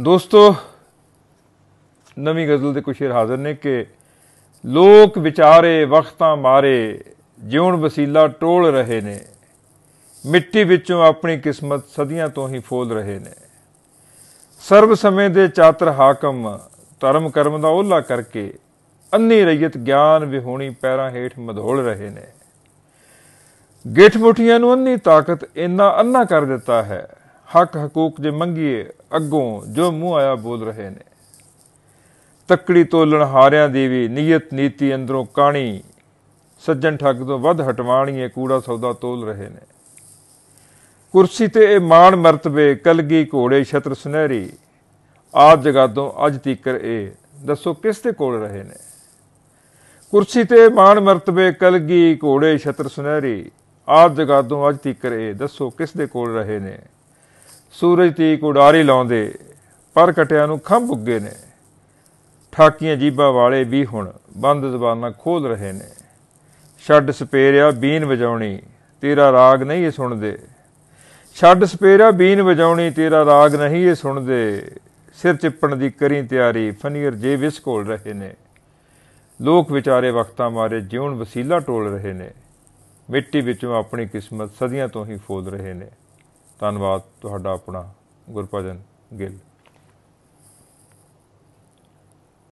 ਦੋਸਤੋ ਨਵੀਂ ਗਜ਼ਲ ਦੇ ਕੁਝ ਸ਼ੇਰ ਹਾਜ਼ਰ ਨੇ ਕਿ ਲੋਕ ਵਿਚਾਰੇ ਵਖਤਾਂ ਮਾਰੇ ਜਿਉਣ ਵਸੀਲਾ ਟੋਲ ਰਹੇ ਨੇ ਮਿੱਟੀ ਵਿੱਚੋਂ ਆਪਣੀ ਕਿਸਮਤ ਸਦੀਆਂ ਤੋਂ ਹੀ ਫੋਲ ਰਹੇ ਨੇ ਸਰਬ ਸਮੇਂ ਦੇ ਚਾਤਰ ਹਾਕਮ ਧਰਮ ਕਰਮ ਦਾ ਉਹਲਾ ਕਰਕੇ ਅੰਨੀ ਰਈਤ ਗਿਆਨ ਵਿਹੋਣੀ ਪੈਰਾਂ ਹੇਠ ਮਧੋਲ ਰਹੇ ਨੇ ਗਿੱਠ ਮੁਠੀਆਂ ਨੂੰ ਅੰਨੀ ਤਾਕਤ ਇੰਨਾ ਅੰਨਾ ਕਰ ਦਿੱਤਾ ਹੈ ਹੱਕ ਹਕੂਕ ਦੇ ਮੰਗੀਏ ਅੱਗੋਂ ਜੋ ਮੂੰਹ ਆਇਆ ਬੋਲ ਰਹੇ ਨੇ ਤਕੜੀ ਤੋਲਣ ਹਾਰਿਆਂ ਦੀ ਵੀ ਨੀਅਤ ਨੀਤੀ ਅੰਦਰੋਂ ਕਾਣੀ ਸੱਜਣ ਠੱਗ ਤੋਂ ਵੱਧ ਹਟਵਾਣੀਏ ਕੂੜਾ ਸੌਦਾ ਤੋਲ ਰਹੇ ਨੇ ਕੁਰਸੀ ਤੇ ਇਹ ਮਾਣ ਮਰਤਬੇ ਕਲਗੀ ਘੋੜੇ ਛਤਰ ਸੁਨਹਿਰੀ ਆਪ ਤੋਂ ਅਜ ਤੀਕਰ ਇਹ ਦੱਸੋ ਕਿਸ ਤੇ ਕੋਲ ਰਹੇ ਨੇ ਕੁਰਸੀ ਤੇ ਮਾਣ ਮਰਤਬੇ ਕਲਗੀ ਘੋੜੇ ਛਤਰ ਸੁਨਹਿਰੀ ਆਪ ਤੋਂ ਅਜ ਤੀਕਰ ਇਹ ਦੱਸੋ ਕਿਸ ਦੇ ਕੋਲ ਰਹੇ ਨੇ ਸੂਰਜ ਤੀਕ ਕੁੜਾਰੀ ਲਾਉਂਦੇ ਪਰ ਕਟਿਆਂ ਨੂੰ ਖੰਭ ਉੱਗੇ ਨੇ ਠਾਕੀਆਂ ਜੀਬਾਂ ਵਾਲੇ ਵੀ ਹੁਣ ਬੰਦ ਜ਼ਬਾਨਾਂ ਖੋਲ ਰਹੇ ਨੇ ਛੱਡ ਸਪੇਰਿਆ ਬੀਨ ਵਜਾਉਣੀ ਤੇਰਾ ਰਾਗ ਨਹੀਂ ਇਹ ਸੁਣਦੇ ਛੱਡ ਸਪੇਰਿਆ ਬੀਨ ਵਜਾਉਣੀ ਤੇਰਾ ਰਾਗ ਨਹੀਂ ਇਹ ਸੁਣਦੇ ਸਿਰ ਚਿੱਪਣ ਦੀ ਕਰੀ ਤਿਆਰੀ ਫਨੀਰ ਜੇ ਵਿਸ ਕੋਲ ਰਹੇ ਨੇ ਲੋਕ ਵਿਚਾਰੇ ਵਕਤਾਂ ਮਾਰੇ ਜਿਉਣ ਵਸੀਲਾ ਟੋਲ ਰਹੇ ਨੇ ਮਿੱਟੀ ਵਿੱਚੋਂ ਆਪਣੀ ਕਿਸਮਤ ਸਦੀਆਂ ਤੋਂ ਹੀ ਫੋਲ ਰਹੇ ਨੇ ਧੰਨਵਾਦ ਤੁਹਾਡਾ ਆਪਣਾ ਗੁਰਭਜਨ ਗਿੱਲ